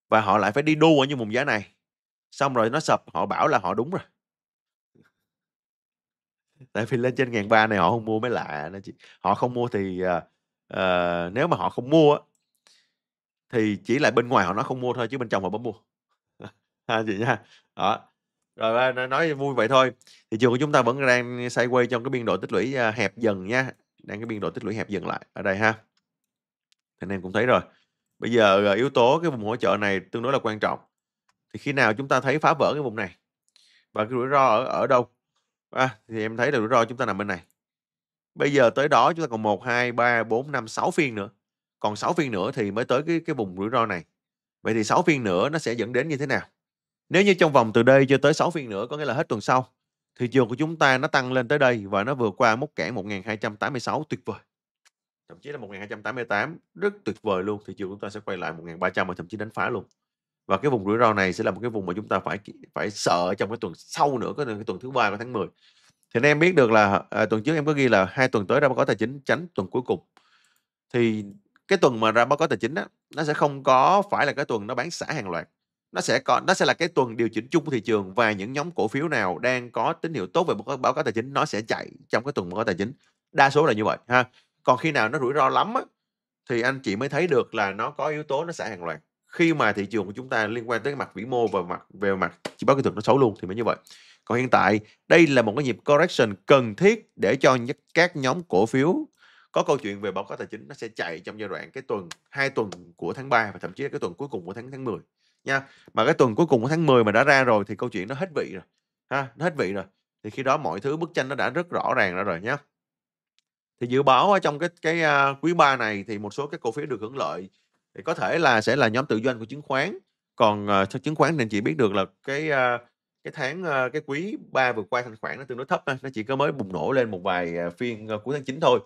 và họ lại phải đi đu ở những vùng giá này. Xong rồi nó sập, họ bảo là họ đúng rồi tại vì lên trên ngàn ba này họ không mua mới lạ nên chị họ không mua thì uh, nếu mà họ không mua thì chỉ là bên ngoài họ nói không mua thôi chứ bên trong họ vẫn mua <laughs> ha chị nha đó rồi nói vui vậy thôi thị trường của chúng ta vẫn đang sideways trong cái biên độ tích lũy ờ, hẹp dần nha đang cái biên độ tích lũy hẹp dần lại ở đây ha anh em cũng thấy rồi bây giờ yếu tố cái vùng hỗ trợ này tương đối là quan trọng thì khi nào chúng ta thấy phá vỡ cái vùng này và cái rủi ro ở ở đâu À, thì em thấy là rủi ro chúng ta nằm bên này. Bây giờ tới đó chúng ta còn 1 2 3 4 5 6 phiên nữa. Còn 6 phiên nữa thì mới tới cái cái vùng rủi ro này. Vậy thì 6 phiên nữa nó sẽ dẫn đến như thế nào? Nếu như trong vòng từ đây cho tới 6 phiên nữa có nghĩa là hết tuần sau, thị trường của chúng ta nó tăng lên tới đây và nó vượt qua mốc cản 1286 tuyệt vời. Thậm chí là 1288 rất tuyệt vời luôn, thị trường chúng ta sẽ quay lại 1300 và thậm chí đánh phá luôn và cái vùng rủi ro này sẽ là một cái vùng mà chúng ta phải phải sợ trong cái tuần sau nữa có cái tuần thứ ba của tháng 10 thì anh em biết được là à, tuần trước em có ghi là hai tuần tới ra báo cáo tài chính tránh tuần cuối cùng thì cái tuần mà ra báo cáo tài chính đó, nó sẽ không có phải là cái tuần nó bán xả hàng loạt nó sẽ còn nó sẽ là cái tuần điều chỉnh chung của thị trường và những nhóm cổ phiếu nào đang có tín hiệu tốt về báo cáo tài chính nó sẽ chạy trong cái tuần báo cáo tài chính đa số là như vậy ha còn khi nào nó rủi ro lắm á, thì anh chị mới thấy được là nó có yếu tố nó xả hàng loạt khi mà thị trường của chúng ta liên quan tới mặt vĩ mô và mặt về mặt chỉ báo kỹ thuật nó xấu luôn thì mới như vậy còn hiện tại đây là một cái nhịp correction cần thiết để cho các nhóm cổ phiếu có câu chuyện về báo cáo tài chính nó sẽ chạy trong giai đoạn cái tuần hai tuần của tháng 3 và thậm chí là cái tuần cuối cùng của tháng tháng 10 nha mà cái tuần cuối cùng của tháng 10 mà đã ra rồi thì câu chuyện nó hết vị rồi ha nó hết vị rồi thì khi đó mọi thứ bức tranh nó đã rất rõ ràng ra rồi nhé thì dự báo ở trong cái cái uh, quý 3 này thì một số các cổ phiếu được hưởng lợi thì có thể là sẽ là nhóm tự doanh của chứng khoán còn uh, ờ, theo chứng khoán nên chỉ biết được là cái uh, cái tháng uh, cái quý 3 vừa qua thanh khoản nó tương đối thấp thôi nó chỉ có mới bùng nổ lên một vài phiên cuối tháng 9 thôi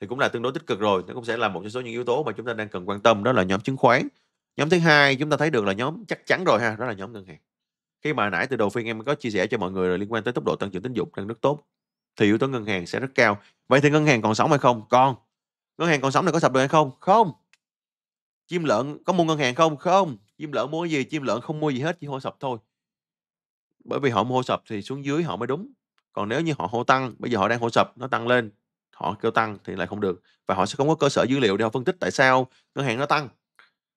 thì cũng là tương đối tích cực rồi nó cũng sẽ là một số những yếu tố mà chúng ta đang cần quan tâm đó là nhóm chứng khoán nhóm thứ hai chúng ta thấy được là nhóm chắc chắn rồi ha đó là nhóm ngân hàng khi mà nãy từ đầu phiên em có chia sẻ cho mọi người liên quan tới tốc độ tăng trưởng tín dụng đang rất tốt thì yếu tố ngân hàng sẽ rất cao vậy thì ngân hàng còn sống hay không còn ngân hàng còn sống này có sập được hay không không chim lợn có mua ngân hàng không không chim lợn mua cái gì chim lợn không mua gì hết chỉ hô sập thôi bởi vì họ mua hô sập thì xuống dưới họ mới đúng còn nếu như họ hô tăng bây giờ họ đang hô sập nó tăng lên họ kêu tăng thì lại không được và họ sẽ không có cơ sở dữ liệu để họ phân tích tại sao ngân hàng nó tăng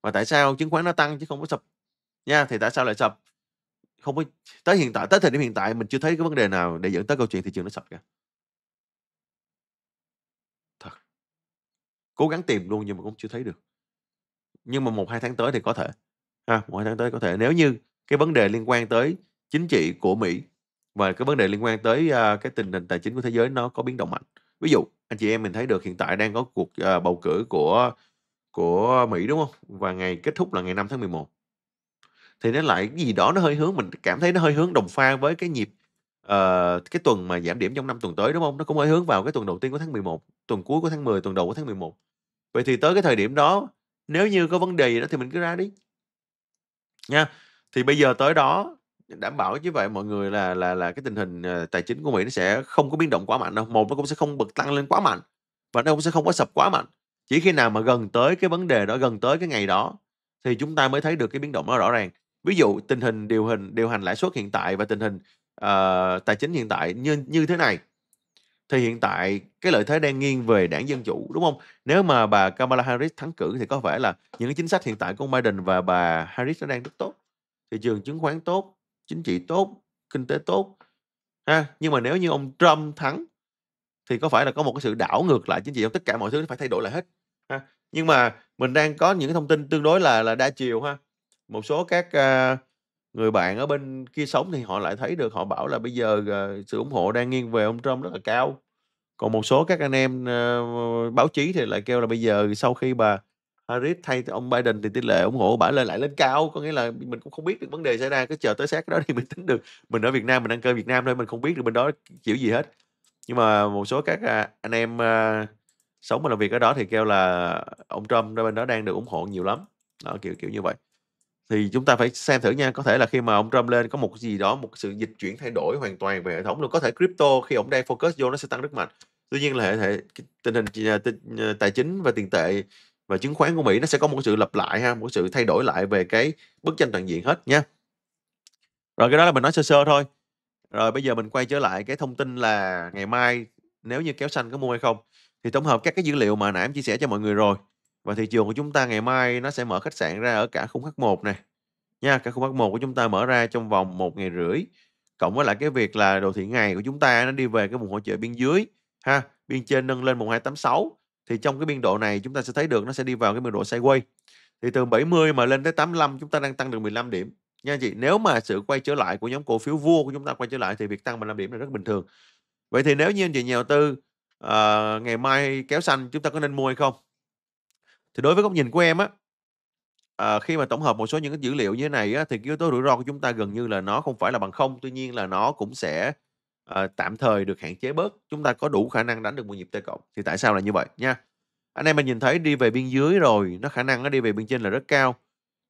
và tại sao chứng khoán nó tăng chứ không có sập nha thì tại sao lại sập không có tới hiện tại tới thời điểm hiện tại mình chưa thấy cái vấn đề nào để dẫn tới câu chuyện thị trường nó sập cả thật cố gắng tìm luôn nhưng mà cũng chưa thấy được nhưng mà một hai tháng tới thì có thể ha một hai tháng tới có thể nếu như cái vấn đề liên quan tới chính trị của Mỹ và cái vấn đề liên quan tới uh, cái tình hình tài chính của thế giới nó có biến động mạnh ví dụ anh chị em mình thấy được hiện tại đang có cuộc uh, bầu cử của của Mỹ đúng không và ngày kết thúc là ngày 5 tháng 11 thì nó lại cái gì đó nó hơi hướng mình cảm thấy nó hơi hướng đồng pha với cái nhịp uh, cái tuần mà giảm điểm trong năm tuần tới đúng không nó cũng hơi hướng vào cái tuần đầu tiên của tháng 11 tuần cuối của tháng 10 tuần đầu của tháng 11 vậy thì tới cái thời điểm đó nếu như có vấn đề gì đó thì mình cứ ra đi nha thì bây giờ tới đó đảm bảo như vậy mọi người là là là cái tình hình ờ, tài chính của Mỹ nó sẽ không có biến động quá mạnh đâu một nó cũng sẽ không bật tăng lên quá mạnh và nó cũng sẽ không có sập quá mạnh chỉ khi nào mà gần tới cái vấn đề đó gần tới cái ngày đó thì chúng ta mới thấy được cái biến động nó rõ ràng ví dụ tình hình điều hình điều hành lãi suất hiện tại và tình hình uh, tài chính hiện tại như như thế này thì hiện tại cái lợi thế đang nghiêng về đảng dân chủ đúng không nếu mà bà Kamala Harris thắng cử thì có vẻ là những chính sách hiện tại của ông Biden và bà Harris nó đang rất tốt thị trường chứng khoán tốt chính trị tốt kinh tế tốt ha nhưng mà nếu như ông Trump thắng thì có phải là có một cái sự đảo ngược lại chính trị không tất cả mọi thứ phải thay đổi lại hết ha nhưng mà mình đang có những thông tin tương đối là là đa chiều ha một số các uh, người bạn ở bên kia sống thì họ lại thấy được, họ bảo là bây giờ, ờ, sự ủng hộ đang nghiêng về ông Trump rất là cao. Còn một số các anh em, ờ, báo chí thì lại kêu là bây giờ sau khi bà Harris thay ông Biden thì tỷ lệ ủng hộ bả lên lại lên cao, có nghĩa là mình cũng không biết được vấn đề xảy ra, cứ chờ tới sát cái đó thì <laughs> mình tính được. Mình ở Việt Nam mình ăn cơm Việt Nam thôi, mình không biết được bên đó kiểu gì hết. Nhưng mà một số các, à, anh em, ờ, sống và làm việc ở đó thì kêu là ông Trump ở bên đó đang được ủng hộ nhiều lắm. Đó, kiểu kiểu như vậy thì chúng ta phải xem thử nha có thể là khi mà ông Trump lên có một gì đó một sự dịch chuyển thay đổi hoàn toàn về hệ thống luôn có thể crypto khi ông đang focus vô nó sẽ tăng rất mạnh tuy nhiên là hệ thể tình hình à, à, tài chính và tiền tệ và chứng khoán của Mỹ nó sẽ có một sự lặp lại ha một sự thay đổi lại về cái bức tranh toàn diện hết nha rồi cái đó là mình nói sơ sơ thôi rồi bây giờ mình quay trở lại cái thông tin là ngày mai nếu như kéo xanh có mua hay không thì tổng hợp các cái dữ liệu mà nãy em chia sẻ cho mọi người rồi và thị trường của chúng ta ngày mai nó sẽ mở khách sạn ra ở cả khung H1 này. Nha, cả khung H1 của chúng ta mở ra trong vòng một ngày rưỡi. Cộng với lại cái việc là đồ thị ngày của chúng ta nó đi về cái vùng hỗ trợ biên dưới ha, biên trên nâng lên 1286 thì trong cái biên độ này chúng ta sẽ thấy được nó sẽ đi vào cái biên độ sideways. Thì từ 70 mà lên tới 85 chúng ta đang tăng được 15 điểm nha chị nếu mà sự quay trở lại của nhóm cổ phiếu vua của chúng ta quay trở lại thì việc tăng 15 điểm là rất bình thường vậy thì nếu như anh chị nhà đầu tư uh, ngày mai kéo xanh chúng ta có nên mua hay không thì đối với góc nhìn của em á à, khi mà tổng hợp một số những cái dữ liệu như thế này á, thì cái yếu tố rủi ro của chúng ta gần như là nó không phải là bằng không tuy nhiên là nó cũng sẽ à, tạm thời được hạn chế bớt chúng ta có đủ khả năng đánh được một nhịp t cộng thì tại sao là như vậy nha anh em mình nhìn thấy đi về biên dưới rồi nó khả năng nó đi về biên trên là rất cao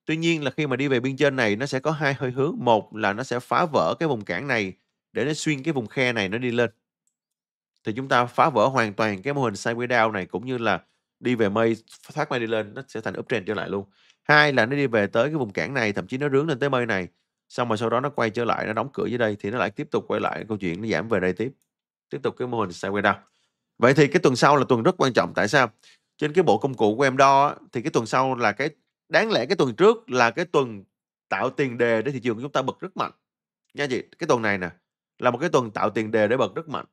tuy nhiên là khi mà đi về biên trên này nó sẽ có hai hơi hướng một là nó sẽ phá vỡ cái vùng cản này để nó xuyên cái vùng khe này nó đi lên thì chúng ta phá vỡ hoàn toàn cái mô hình sideways down này cũng như là đi về mây thoát mây đi lên nó sẽ thành uptrend trở lại luôn hai là nó đi về tới cái vùng cản này thậm chí nó rướng lên tới mây này xong rồi sau đó nó quay trở lại nó đóng cửa dưới đây thì nó lại tiếp tục quay lại câu chuyện nó giảm về đây tiếp tiếp tục cái mô hình sideways down vậy thì cái tuần sau là tuần rất quan trọng tại sao trên cái bộ công cụ của em đo thì cái tuần sau là cái đáng lẽ cái tuần trước là cái tuần tạo tiền đề để thị trường chúng ta bật rất mạnh nha chị cái tuần này nè là một cái tuần tạo tiền đề để bật rất mạnh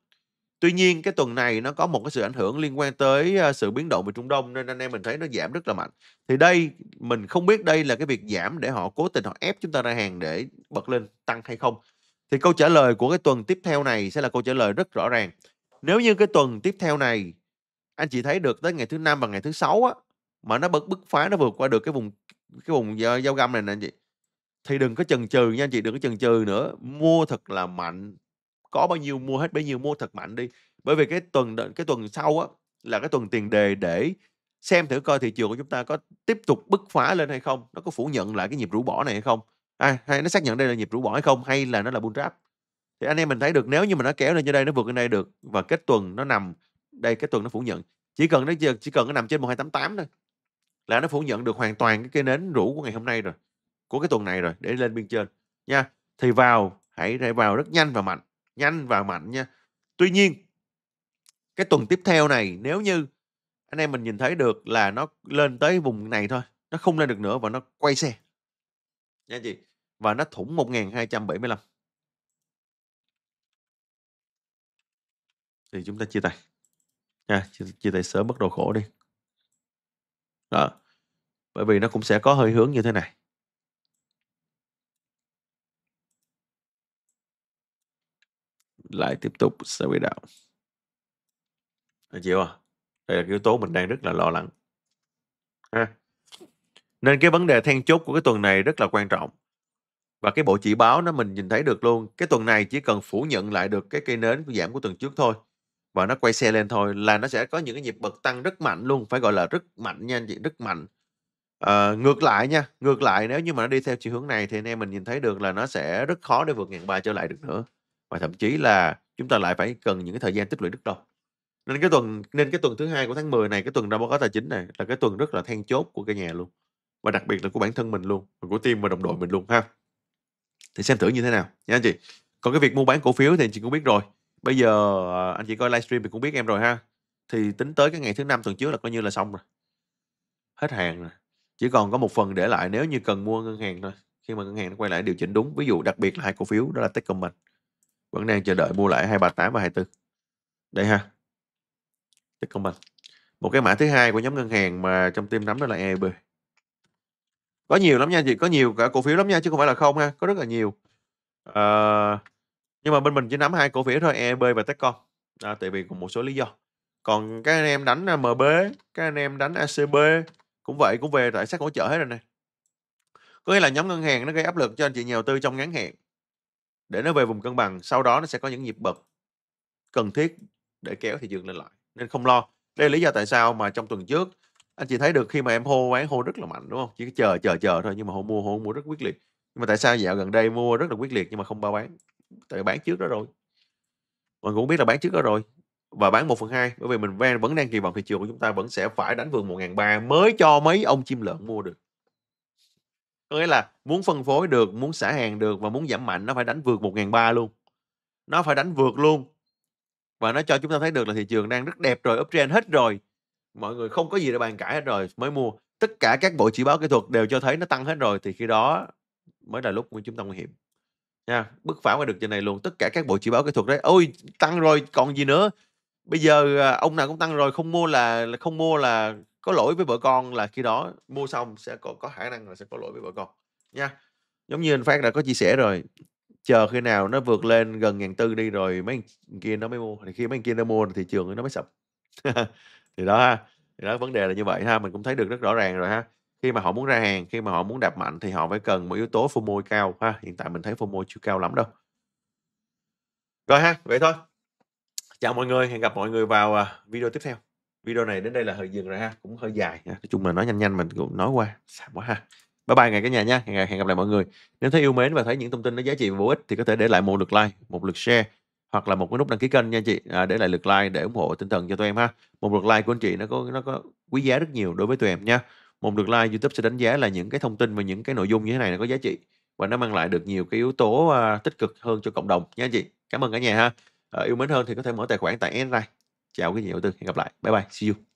Tuy nhiên cái tuần này nó có một cái sự ảnh hưởng liên quan tới ờ, sự biến động về Trung Đông nên anh em mình thấy nó giảm rất là mạnh. Thì đây mình không biết đây là cái việc giảm để họ cố tình họ ép chúng ta ra hàng để bật lên tăng hay không. Thì câu trả lời của cái tuần tiếp theo này sẽ là câu trả lời rất rõ ràng. Nếu như cái tuần tiếp theo này anh chị thấy được tới ngày thứ năm và ngày thứ sáu á mà nó bật bứt phá nó vượt qua được cái vùng cái vùng giao găm này nè anh chị thì đừng có chần chừ nha anh chị đừng có chần chừ nữa mua thật là mạnh có bao nhiêu mua hết bấy nhiêu mua thật mạnh đi bởi vì cái tuần cái tuần sau á là cái tuần tiền đề để xem thử coi thị trường của chúng ta có tiếp tục bứt phá lên hay không nó có phủ nhận lại cái nhịp rũ bỏ này hay không à, hay nó xác nhận đây là nhịp rũ bỏ hay không hay là nó là bull trap thì anh em mình thấy được nếu như mà nó kéo lên trên đây nó vượt lên đây được và kết tuần nó nằm đây cái tuần nó phủ nhận chỉ cần nó chỉ cần nó nằm trên 1288 thôi là nó phủ nhận được hoàn toàn cái, cây nến rũ của ngày hôm nay rồi của cái tuần này rồi để lên bên trên nha thì vào hãy vào rất nhanh và mạnh nhanh và mạnh nha tuy nhiên cái tuần tiếp theo này nếu như anh em mình nhìn thấy được là nó lên tới vùng này thôi nó không lên được nữa và nó quay xe nha chị và nó thủng 1275 thì chúng ta chia tay nha chia, chia tay sớm bắt đầu khổ đi đó bởi vì nó cũng sẽ có hơi hướng như thế này lại tiếp tục xe quỹ đạo anh chịu à đây là yếu tố mình đang rất là lo lắng à. nên cái vấn đề then chốt của cái tuần này rất là quan trọng và cái bộ chỉ báo nó mình nhìn thấy được luôn cái tuần này chỉ cần phủ nhận lại được cái cây nến giảm của tuần trước thôi và nó quay xe lên thôi là nó sẽ có những cái nhịp bật tăng rất mạnh luôn phải gọi là rất mạnh nha anh chị rất mạnh à, ngược lại nha ngược lại nếu như mà nó đi theo chiều hướng này thì anh em mình nhìn thấy được là nó sẽ rất khó để vượt ngàn ba trở lại được nữa và thậm chí là chúng ta lại phải cần những cái thời gian tích lũy rất lâu nên cái tuần nên cái tuần thứ hai của tháng 10 này cái tuần ra báo cáo tài chính này là cái tuần rất là then chốt của cả nhà luôn và đặc biệt là của bản thân mình luôn của team và đồng đội mình luôn ha thì xem thử như thế nào nha anh chị còn cái việc mua bán cổ phiếu thì anh chị cũng biết rồi bây giờ à, anh chị coi livestream thì cũng biết em rồi ha thì tính tới cái ngày thứ năm tuần trước là coi như là xong rồi hết hàng rồi chỉ còn có một phần để lại nếu như cần mua ngân hàng thôi khi mà ngân hàng nó quay lại điều chỉnh đúng ví dụ đặc biệt là hai cổ phiếu đó là Techcombank vẫn đang chờ đợi mua lại 238 và 24 đây ha Techcombank một cái mã thứ hai của nhóm ngân hàng mà trong team nắm đó là EIB có nhiều lắm nha chị có nhiều cả cổ phiếu lắm nha chứ không phải là không ha có rất là nhiều à, nhưng mà bên mình chỉ nắm hai cổ phiếu thôi EIB và Techcom à, tại vì cùng một số lý do còn các anh em đánh MB các anh em đánh ACB cũng vậy cũng về tại sát hỗ trợ hết rồi này có nghĩa là nhóm ngân hàng nó gây áp lực cho anh chị nhà đầu tư trong ngắn hạn để nó về vùng cân bằng sau đó nó sẽ có những nhịp bật cần thiết để kéo thị trường lên lại nên không lo đây là lý do tại sao mà trong tuần trước anh chị thấy được khi mà em hô bán hô rất là mạnh đúng không chỉ chờ chờ chờ thôi nhưng mà hô mua hô mua rất quyết liệt nhưng mà tại sao dạo gần đây mua rất là quyết liệt nhưng mà không bao bán tại bán trước đó rồi mình cũng biết là bán trước đó rồi và bán 1 phần 2 bởi vì mình vẫn đang kỳ vọng thị trường của chúng ta vẫn sẽ phải đánh vườn 1 ba mới cho mấy ông chim lợn mua được có nghĩa là muốn phân phối được muốn xả hàng được và muốn giảm mạnh nó phải đánh vượt 1.300 luôn nó phải đánh vượt luôn và nó cho chúng ta thấy được là thị trường đang rất đẹp rồi uptrend hết rồi mọi người không có gì để bàn cãi hết rồi mới mua tất cả các bộ chỉ báo kỹ thuật đều cho thấy nó tăng hết rồi thì khi đó mới là lúc chúng ta nguy hiểm nha bứt phá qua được trên này luôn tất cả các bộ chỉ báo kỹ thuật đấy ôi tăng rồi còn gì nữa bây giờ à, ông nào cũng tăng rồi không mua là không mua là có lỗi với vợ con là khi đó mua xong sẽ có, có khả năng là sẽ có lỗi với vợ con nha giống như anh phát đã có chia sẻ rồi chờ khi nào nó vượt lên gần ngàn tư đi rồi mấy kia nó mới mua thì khi mấy kia nó mua thì thị trường nó mới sập <laughs> thì đó ha thì đó vấn đề là như vậy ha mình cũng thấy được rất rõ ràng rồi ha khi mà họ muốn ra hàng khi mà họ muốn đạp mạnh thì họ phải cần một yếu tố môi cao ha hiện tại mình thấy môi chưa cao lắm đâu rồi ha vậy thôi chào mọi người hẹn gặp mọi người vào à, video tiếp theo video này đến đây là hơi dừng rồi ha cũng hơi dài nói chung là nói nhanh nhanh mình cũng nói qua xàm quá ha bye bye ngày cả nhà nha hẹn gặp lại mọi người nếu thấy yêu mến và thấy những thông tin nó giá trị và bổ ích thì có thể để lại một lượt like một lượt share hoặc là một cái nút đăng ký kênh nha chị à, để lại lượt like để ủng hộ tinh thần cho tụi em ha một lượt like của anh chị nó có nó có quý giá rất nhiều đối với tụi em nha một lượt like youtube sẽ đánh giá là những cái thông tin và những cái nội dung như thế này nó có giá trị và nó mang lại được nhiều cái yếu tố uh, tích cực hơn cho cộng đồng nha anh chị cảm ơn cả nhà ha uh, yêu mến hơn thì có thể mở tài khoản tại N chào quý vị đầu tư hẹn gặp lại bye bye see you